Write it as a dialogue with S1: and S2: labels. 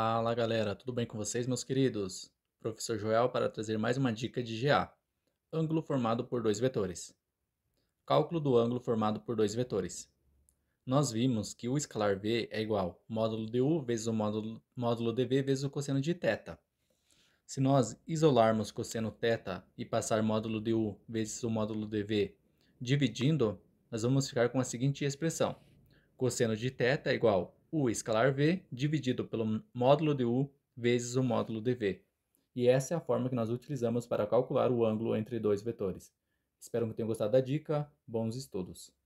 S1: Fala galera, tudo bem com vocês, meus queridos? Professor Joel para trazer mais uma dica de GA: ângulo formado por dois vetores. Cálculo do ângulo formado por dois vetores. Nós vimos que o escalar V é igual módulo de U vezes o módulo, módulo de V vezes o cosseno de θ. Se nós isolarmos cosseno θ e passar módulo de U vezes o módulo de V dividindo, nós vamos ficar com a seguinte expressão: cosseno de θ é igual U escalar V dividido pelo módulo de U vezes o módulo de V. E essa é a forma que nós utilizamos para calcular o ângulo entre dois vetores. Espero que tenham gostado da dica. Bons estudos!